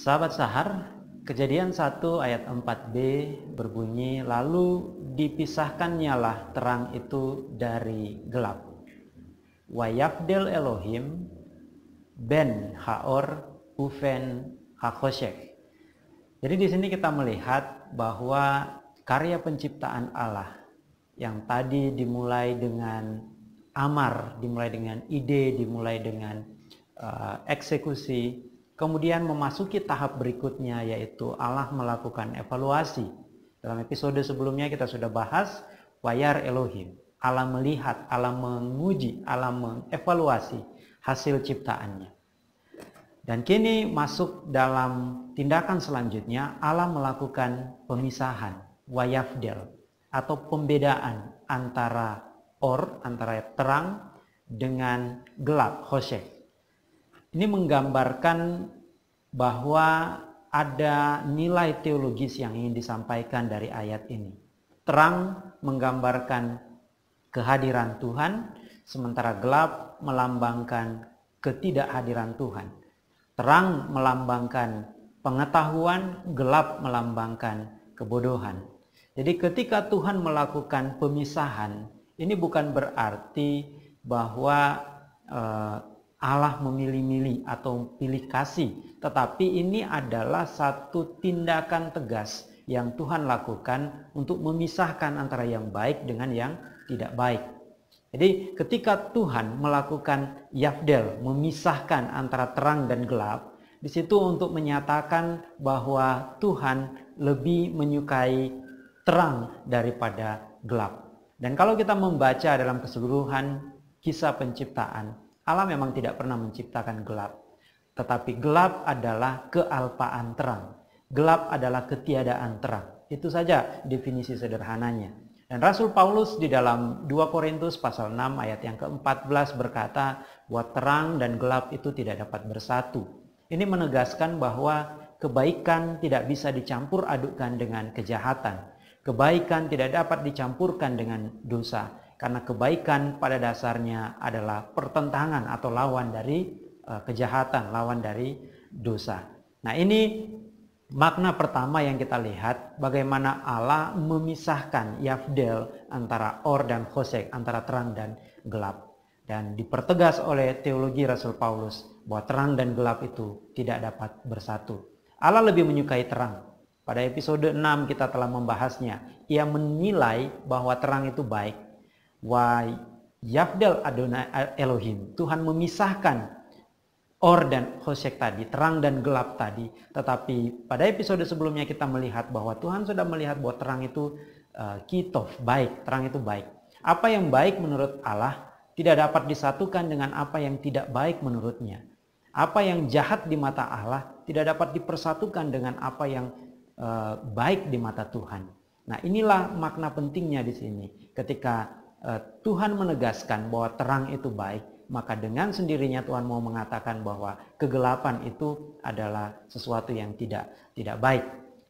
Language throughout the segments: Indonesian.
Sahabat Sahar, kejadian 1 ayat 4b berbunyi, Lalu dipisahkannya lah terang itu dari gelap. Wayakdel Elohim ben haor uven hakoshek. Jadi di sini kita melihat bahwa karya penciptaan Allah yang tadi dimulai dengan amar, dimulai dengan ide, dimulai dengan uh, eksekusi, Kemudian memasuki tahap berikutnya yaitu Allah melakukan evaluasi. Dalam episode sebelumnya kita sudah bahas wayar Elohim. Allah melihat, Allah menguji, Allah mengevaluasi hasil ciptaannya. Dan kini masuk dalam tindakan selanjutnya Allah melakukan pemisahan, wayafdel atau pembedaan antara or antara terang dengan gelap, khosyek. Ini menggambarkan bahwa ada nilai teologis yang ingin disampaikan dari ayat ini. Terang menggambarkan kehadiran Tuhan, sementara gelap melambangkan ketidakhadiran Tuhan. Terang melambangkan pengetahuan, gelap melambangkan kebodohan. Jadi ketika Tuhan melakukan pemisahan, ini bukan berarti bahwa eh, Allah memilih-milih atau pilih kasih, tetapi ini adalah satu tindakan tegas yang Tuhan lakukan untuk memisahkan antara yang baik dengan yang tidak baik. Jadi ketika Tuhan melakukan yafdel, memisahkan antara terang dan gelap, di situ untuk menyatakan bahwa Tuhan lebih menyukai terang daripada gelap. Dan kalau kita membaca dalam keseluruhan kisah penciptaan, Allah memang tidak pernah menciptakan gelap. Tetapi gelap adalah kealpaan terang. Gelap adalah ketiadaan terang. Itu saja definisi sederhananya. Dan Rasul Paulus di dalam 2 Korintus pasal 6 ayat yang ke-14 berkata, "Buat terang dan gelap itu tidak dapat bersatu." Ini menegaskan bahwa kebaikan tidak bisa dicampur adukkan dengan kejahatan. Kebaikan tidak dapat dicampurkan dengan dosa karena kebaikan pada dasarnya adalah pertentangan atau lawan dari eh, kejahatan, lawan dari dosa. Nah, ini makna pertama yang kita lihat bagaimana Allah memisahkan yafdel antara or dan khosek, antara terang dan gelap. Dan dipertegas oleh teologi Rasul Paulus bahwa terang dan gelap itu tidak dapat bersatu. Allah lebih menyukai terang pada episode 6 kita telah membahasnya. Ia menilai bahwa terang itu baik. Wa yafdal Adonai Elohim. Tuhan memisahkan or dan Hosek tadi, terang dan gelap tadi. Tetapi pada episode sebelumnya kita melihat bahwa Tuhan sudah melihat bahwa terang itu uh, eh, kitof, baik, terang itu baik. Apa yang baik menurut Allah tidak dapat disatukan dengan apa yang tidak baik menurutnya. Apa yang jahat di mata Allah tidak dapat dipersatukan dengan apa yang uh, baik di mata Tuhan. Nah, inilah makna pentingnya di sini. Ketika Eh, Tuhan menegaskan bahwa terang itu baik, maka dengan sendirinya Tuhan mau mengatakan bahwa kegelapan itu adalah sesuatu yang tidak tidak baik.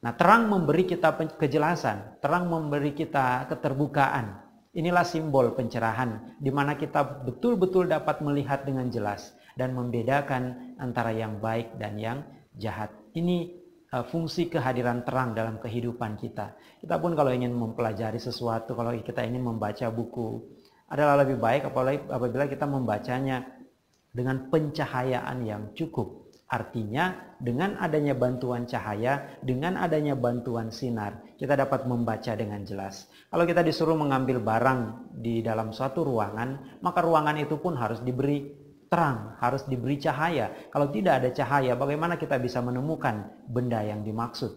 Nah, terang memberi kita kejelasan, terang memberi kita keterbukaan. Inilah simbol pencerahan di mana kita betul-betul dapat melihat dengan jelas dan membedakan antara yang baik dan yang jahat. Ini Eh, fungsi kehadiran terang dalam kehidupan kita. Kita pun kalau ingin mempelajari sesuatu, kalau kita ingin membaca buku, adalah lebih baik apabila kita membacanya dengan pencahayaan yang cukup. Artinya dengan adanya bantuan cahaya, dengan adanya bantuan sinar, kita dapat membaca dengan jelas. Kalau kita disuruh mengambil barang di dalam suatu ruangan, maka ruangan itu pun harus diberi terang, harus diberi cahaya. Kalau tidak ada cahaya, bagaimana kita bisa menemukan benda yang dimaksud?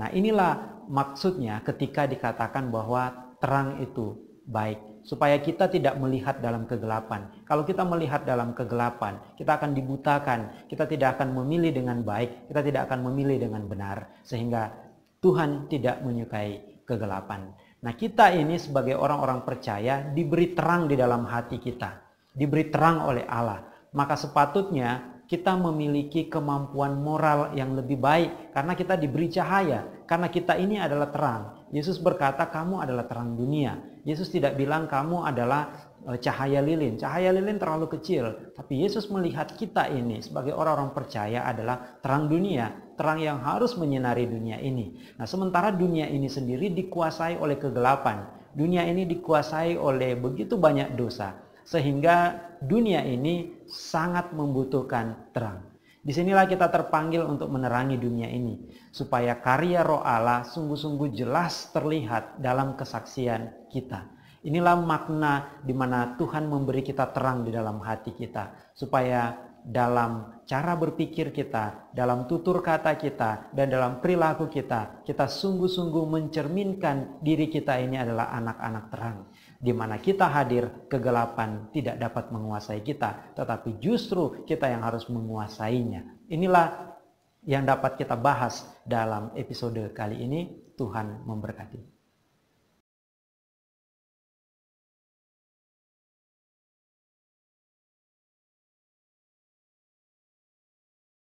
Nah, inilah maksudnya ketika dikatakan bahwa terang itu baik, supaya kita tidak melihat dalam kegelapan. Kalau kita melihat dalam kegelapan, kita akan dibutakan, kita tidak akan memilih dengan baik, kita tidak akan memilih dengan benar, sehingga Tuhan tidak menyukai kegelapan. Nah, kita ini sebagai orang-orang percaya diberi terang di dalam hati kita diberi terang oleh Allah. Maka sepatutnya kita memiliki kemampuan moral yang lebih baik karena kita diberi cahaya, karena kita ini adalah terang. Yesus berkata, "Kamu adalah terang dunia." Yesus tidak bilang kamu adalah e, cahaya lilin. Cahaya lilin terlalu kecil, tapi Yesus melihat kita ini sebagai orang-orang percaya adalah terang dunia, terang yang harus menyinari dunia ini. Nah, sementara dunia ini sendiri dikuasai oleh kegelapan. Dunia ini dikuasai oleh begitu banyak dosa sehingga dunia ini sangat membutuhkan terang. Disinilah kita terpanggil untuk menerangi dunia ini, supaya karya roh Allah sungguh-sungguh jelas terlihat dalam kesaksian kita. Inilah makna di mana Tuhan memberi kita terang di dalam hati kita, supaya dalam cara berpikir kita, dalam tutur kata kita, dan dalam perilaku kita, kita sungguh-sungguh mencerminkan diri kita ini adalah anak-anak terang. Di mana kita hadir, kegelapan tidak dapat menguasai kita, tetapi justru kita yang harus menguasainya. Inilah yang dapat kita bahas dalam episode kali ini. Tuhan memberkati.